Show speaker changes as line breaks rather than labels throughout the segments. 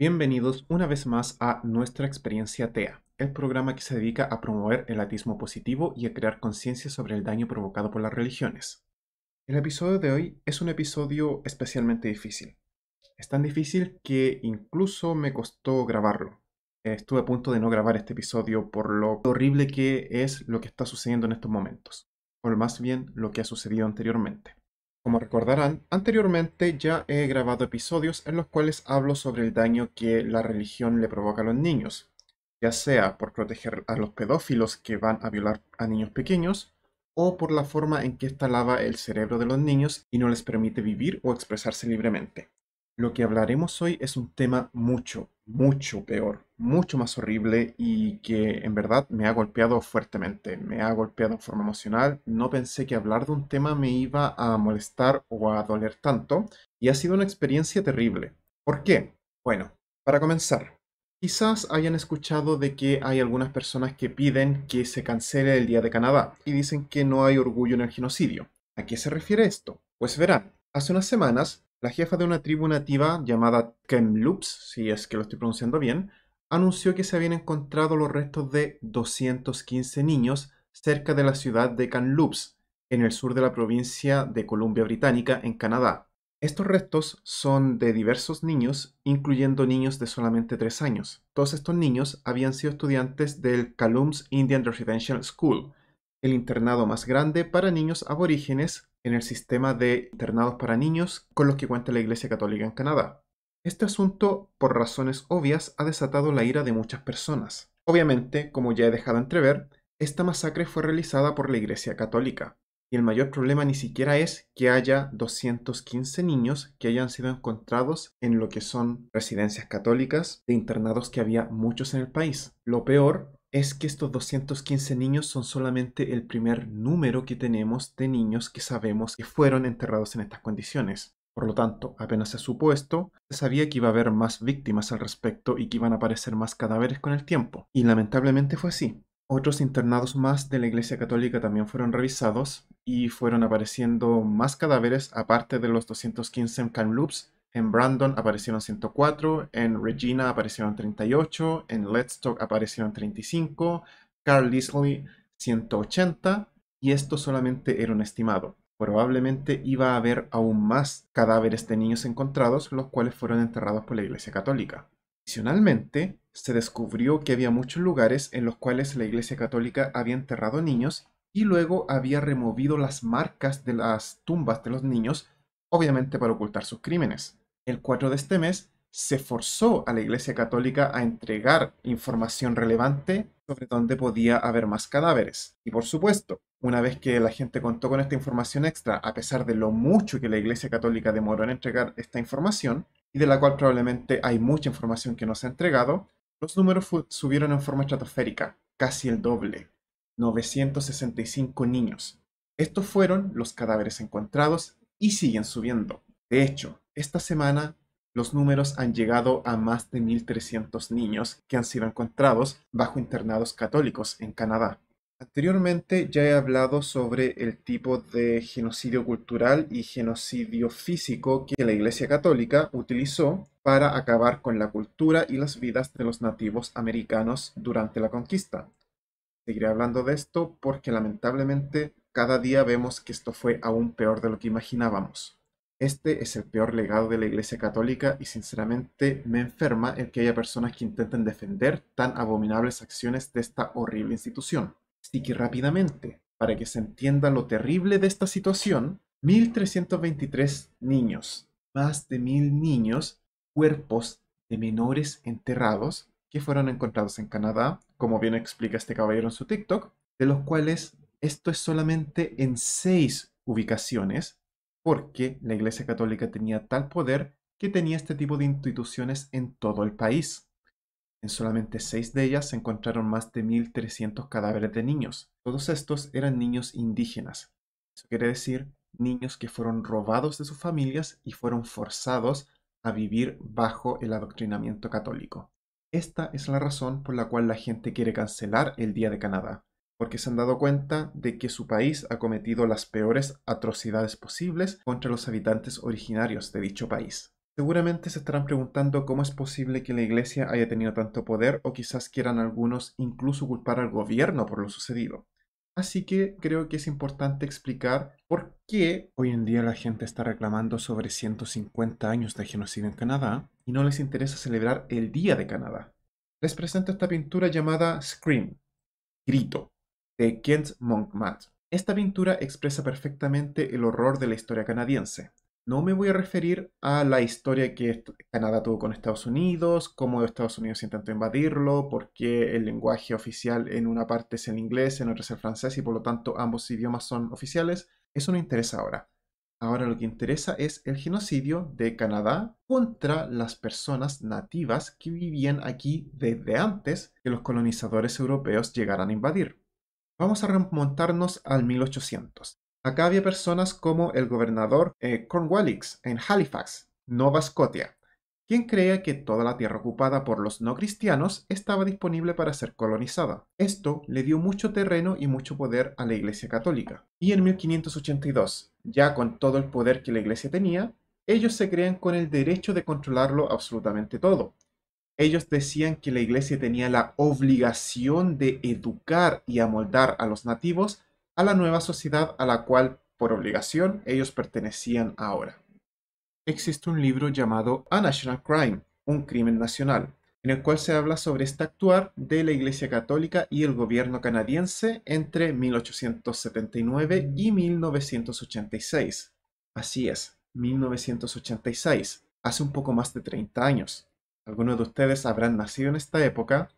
Bienvenidos una vez más a Nuestra Experiencia TEA, el programa que se dedica a promover el atismo positivo y a crear conciencia sobre el daño provocado por las religiones. El episodio de hoy es un episodio especialmente difícil. Es tan difícil que incluso me costó grabarlo. Estuve a punto de no grabar este episodio por lo horrible que es lo que está sucediendo en estos momentos, o más bien lo que ha sucedido anteriormente. Como recordarán, anteriormente ya he grabado episodios en los cuales hablo sobre el daño que la religión le provoca a los niños, ya sea por proteger a los pedófilos que van a violar a niños pequeños, o por la forma en que esta lava el cerebro de los niños y no les permite vivir o expresarse libremente. Lo que hablaremos hoy es un tema mucho, mucho peor, mucho más horrible y que en verdad me ha golpeado fuertemente, me ha golpeado en forma emocional. No pensé que hablar de un tema me iba a molestar o a doler tanto y ha sido una experiencia terrible. ¿Por qué? Bueno, para comenzar, Quizás hayan escuchado de que hay algunas personas que piden que se cancele el Día de Canadá y dicen que no hay orgullo en el genocidio. ¿A qué se refiere esto? Pues verán, hace unas semanas la jefa de una tribu nativa llamada Kemloops, si es que lo estoy pronunciando bien, anunció que se habían encontrado los restos de 215 niños cerca de la ciudad de Kamloops, en el sur de la provincia de Columbia Británica, en Canadá. Estos restos son de diversos niños, incluyendo niños de solamente 3 años. Todos estos niños habían sido estudiantes del Kalum's Indian Residential School, el internado más grande para niños aborígenes en el sistema de internados para niños con los que cuenta la Iglesia Católica en Canadá. Este asunto, por razones obvias, ha desatado la ira de muchas personas. Obviamente, como ya he dejado entrever, esta masacre fue realizada por la Iglesia Católica, y el mayor problema ni siquiera es que haya 215 niños que hayan sido encontrados en lo que son residencias católicas de internados que había muchos en el país. Lo peor es que estos 215 niños son solamente el primer número que tenemos de niños que sabemos que fueron enterrados en estas condiciones. Por lo tanto, apenas se supo esto, se sabía que iba a haber más víctimas al respecto y que iban a aparecer más cadáveres con el tiempo. Y lamentablemente fue así. Otros internados más de la Iglesia Católica también fueron revisados y fueron apareciendo más cadáveres aparte de los 215 en Kamloops en Brandon aparecieron 104, en Regina aparecieron 38, en Let's Talk aparecieron 35, Carl 180, y esto solamente era un estimado. Probablemente iba a haber aún más cadáveres de niños encontrados, los cuales fueron enterrados por la Iglesia Católica. Adicionalmente, se descubrió que había muchos lugares en los cuales la Iglesia Católica había enterrado niños y luego había removido las marcas de las tumbas de los niños, obviamente para ocultar sus crímenes el 4 de este mes, se forzó a la Iglesia Católica a entregar información relevante sobre dónde podía haber más cadáveres. Y por supuesto, una vez que la gente contó con esta información extra, a pesar de lo mucho que la Iglesia Católica demoró en entregar esta información, y de la cual probablemente hay mucha información que no se ha entregado, los números subieron en forma estratosférica, casi el doble, 965 niños. Estos fueron los cadáveres encontrados y siguen subiendo. De hecho, esta semana los números han llegado a más de 1.300 niños que han sido encontrados bajo internados católicos en Canadá. Anteriormente ya he hablado sobre el tipo de genocidio cultural y genocidio físico que la Iglesia Católica utilizó para acabar con la cultura y las vidas de los nativos americanos durante la conquista. Seguiré hablando de esto porque lamentablemente cada día vemos que esto fue aún peor de lo que imaginábamos. Este es el peor legado de la Iglesia Católica y sinceramente me enferma el que haya personas que intenten defender tan abominables acciones de esta horrible institución. Así que rápidamente, para que se entienda lo terrible de esta situación, 1.323 niños, más de mil niños, cuerpos de menores enterrados que fueron encontrados en Canadá, como bien explica este caballero en su TikTok, de los cuales esto es solamente en seis ubicaciones porque la Iglesia Católica tenía tal poder que tenía este tipo de instituciones en todo el país. En solamente seis de ellas se encontraron más de 1.300 cadáveres de niños. Todos estos eran niños indígenas. Eso quiere decir niños que fueron robados de sus familias y fueron forzados a vivir bajo el adoctrinamiento católico. Esta es la razón por la cual la gente quiere cancelar el Día de Canadá porque se han dado cuenta de que su país ha cometido las peores atrocidades posibles contra los habitantes originarios de dicho país. Seguramente se estarán preguntando cómo es posible que la Iglesia haya tenido tanto poder o quizás quieran algunos incluso culpar al gobierno por lo sucedido. Así que creo que es importante explicar por qué hoy en día la gente está reclamando sobre 150 años de genocidio en Canadá y no les interesa celebrar el Día de Canadá. Les presento esta pintura llamada Scream, Grito, de Kent Monkman. Esta pintura expresa perfectamente el horror de la historia canadiense. No me voy a referir a la historia que Canadá tuvo con Estados Unidos, cómo Estados Unidos intentó invadirlo, por qué el lenguaje oficial en una parte es el inglés, en otra es el francés y por lo tanto ambos idiomas son oficiales. Eso no interesa ahora. Ahora lo que interesa es el genocidio de Canadá contra las personas nativas que vivían aquí desde antes que los colonizadores europeos llegaran a invadir. Vamos a remontarnos al 1800. Acá había personas como el gobernador eh, Cornwallis en Halifax, Nova Scotia, quien creía que toda la tierra ocupada por los no cristianos estaba disponible para ser colonizada. Esto le dio mucho terreno y mucho poder a la Iglesia Católica. Y en 1582, ya con todo el poder que la Iglesia tenía, ellos se crean con el derecho de controlarlo absolutamente todo, ellos decían que la iglesia tenía la obligación de educar y amoldar a los nativos a la nueva sociedad a la cual, por obligación, ellos pertenecían ahora. Existe un libro llamado A National Crime, un crimen nacional, en el cual se habla sobre este actuar de la Iglesia Católica y el gobierno canadiense entre 1879 y 1986. Así es, 1986, hace un poco más de 30 años. Algunos de ustedes habrán nacido en esta época,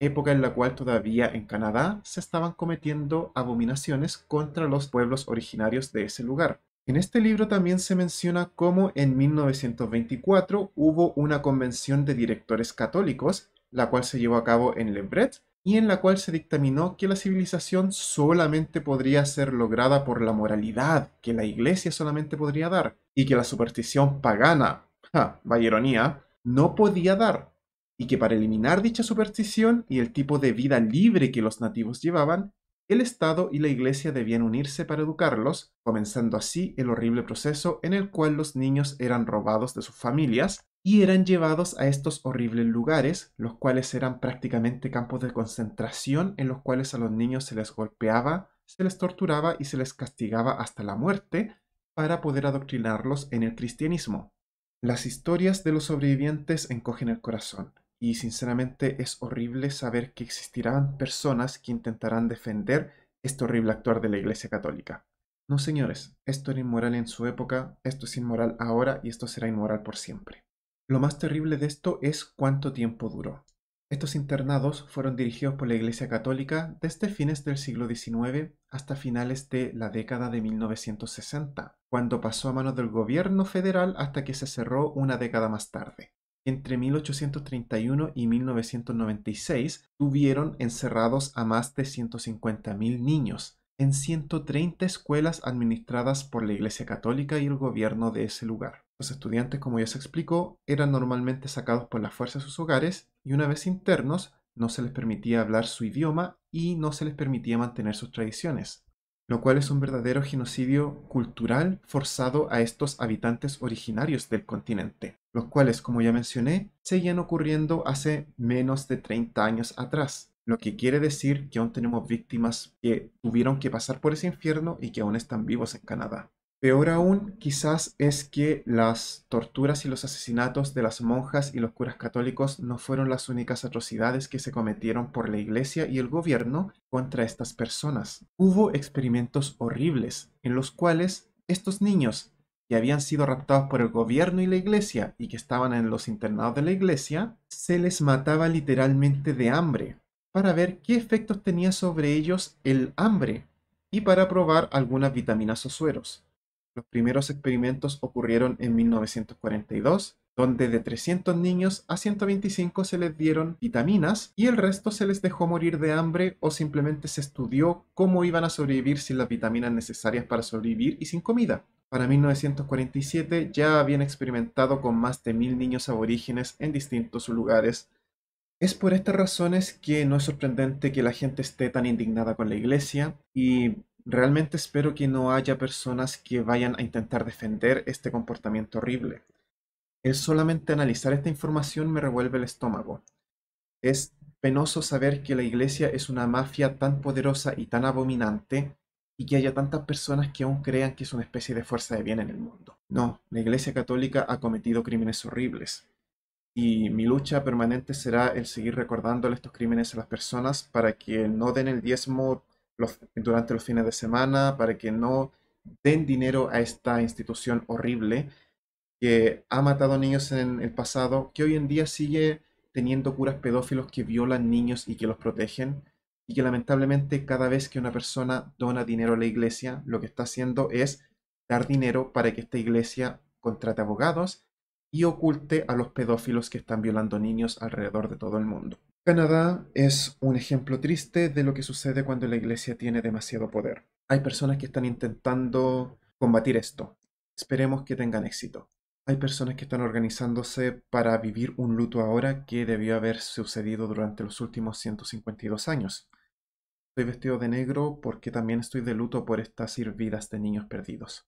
época en la cual todavía en Canadá se estaban cometiendo abominaciones contra los pueblos originarios de ese lugar. En este libro también se menciona cómo en 1924 hubo una convención de directores católicos, la cual se llevó a cabo en L'Ebret, y en la cual se dictaminó que la civilización solamente podría ser lograda por la moralidad que la iglesia solamente podría dar, y que la superstición pagana, ja, vaya ironía, no podía dar, y que para eliminar dicha superstición y el tipo de vida libre que los nativos llevaban, el Estado y la Iglesia debían unirse para educarlos, comenzando así el horrible proceso en el cual los niños eran robados de sus familias y eran llevados a estos horribles lugares, los cuales eran prácticamente campos de concentración en los cuales a los niños se les golpeaba, se les torturaba y se les castigaba hasta la muerte para poder adoctrinarlos en el cristianismo. Las historias de los sobrevivientes encogen el corazón y sinceramente es horrible saber que existirán personas que intentarán defender este horrible actuar de la Iglesia Católica. No, señores, esto era inmoral en su época, esto es inmoral ahora y esto será inmoral por siempre. Lo más terrible de esto es cuánto tiempo duró. Estos internados fueron dirigidos por la Iglesia Católica desde fines del siglo XIX hasta finales de la década de 1960, cuando pasó a manos del gobierno federal hasta que se cerró una década más tarde. Entre 1831 y 1996 tuvieron encerrados a más de 150.000 niños en 130 escuelas administradas por la Iglesia Católica y el gobierno de ese lugar. Los estudiantes, como ya se explicó, eran normalmente sacados por la fuerza de sus hogares y una vez internos, no se les permitía hablar su idioma y no se les permitía mantener sus tradiciones, lo cual es un verdadero genocidio cultural forzado a estos habitantes originarios del continente, los cuales, como ya mencioné, seguían ocurriendo hace menos de 30 años atrás, lo que quiere decir que aún tenemos víctimas que tuvieron que pasar por ese infierno y que aún están vivos en Canadá. Peor aún quizás es que las torturas y los asesinatos de las monjas y los curas católicos no fueron las únicas atrocidades que se cometieron por la Iglesia y el gobierno contra estas personas. Hubo experimentos horribles en los cuales estos niños que habían sido raptados por el gobierno y la iglesia y que estaban en los internados de la iglesia, se les mataba literalmente de hambre para ver qué efectos tenía sobre ellos el hambre y para probar algunas vitaminas o sueros. Los primeros experimentos ocurrieron en 1942, donde de 300 niños a 125 se les dieron vitaminas y el resto se les dejó morir de hambre o simplemente se estudió cómo iban a sobrevivir sin las vitaminas necesarias para sobrevivir y sin comida. Para 1947 ya habían experimentado con más de mil niños aborígenes en distintos lugares. Es por estas razones que no es sorprendente que la gente esté tan indignada con la iglesia y Realmente espero que no haya personas que vayan a intentar defender este comportamiento horrible. El solamente analizar esta información me revuelve el estómago. Es penoso saber que la iglesia es una mafia tan poderosa y tan abominante y que haya tantas personas que aún crean que es una especie de fuerza de bien en el mundo. No, la Iglesia Católica ha cometido crímenes horribles. Y mi lucha permanente será el seguir recordándole estos crímenes a las personas para que no den el diezmo durante los fines de semana para que no den dinero a esta institución horrible que ha matado niños en el pasado, que hoy en día sigue teniendo curas pedófilos que violan niños y que los protegen, y que lamentablemente cada vez que una persona dona dinero a la iglesia, lo que está haciendo es dar dinero para que esta iglesia contrate abogados y oculte a los pedófilos que están violando niños alrededor de todo el mundo. Canadá es un ejemplo triste de lo que sucede cuando la iglesia tiene demasiado poder. Hay personas que están intentando combatir esto. Esperemos que tengan éxito. Hay personas que están organizándose para vivir un luto ahora que debió haber sucedido durante los últimos 152 años. Estoy vestido de negro porque también estoy de luto por estas sirvidas de niños perdidos.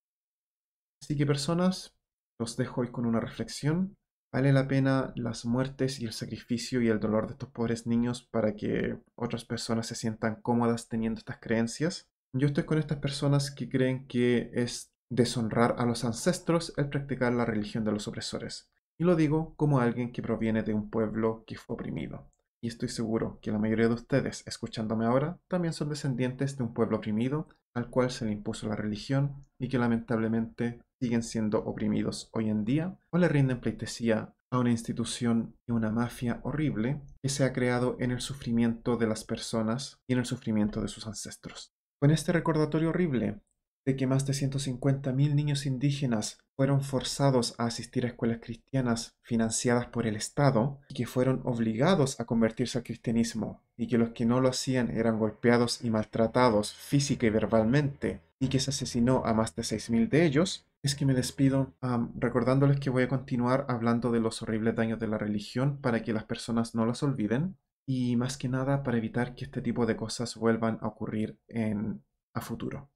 Así que personas, los dejo hoy con una reflexión Vale la pena las muertes y el sacrificio y el dolor de estos pobres niños para que otras personas se sientan cómodas teniendo estas creencias. Yo estoy con estas personas que creen que es deshonrar a los ancestros el practicar la religión de los opresores. Y lo digo como alguien que proviene de un pueblo que fue oprimido y estoy seguro que la mayoría de ustedes escuchándome ahora también son descendientes de un pueblo oprimido al cual se le impuso la religión y que lamentablemente siguen siendo oprimidos hoy en día o le rinden pleitesía a una institución y una mafia horrible que se ha creado en el sufrimiento de las personas y en el sufrimiento de sus ancestros. Con este recordatorio horrible de que más de 150.000 niños indígenas fueron forzados a asistir a escuelas cristianas financiadas por el Estado y que fueron obligados a convertirse al cristianismo y que los que no lo hacían eran golpeados y maltratados física y verbalmente y que se asesinó a más de 6.000 de ellos, es que me despido recordándoles que voy a continuar hablando de los horribles daños de la religión para que las personas no las olviden y más que nada para evitar que este tipo de cosas vuelvan a ocurrir en a futuro.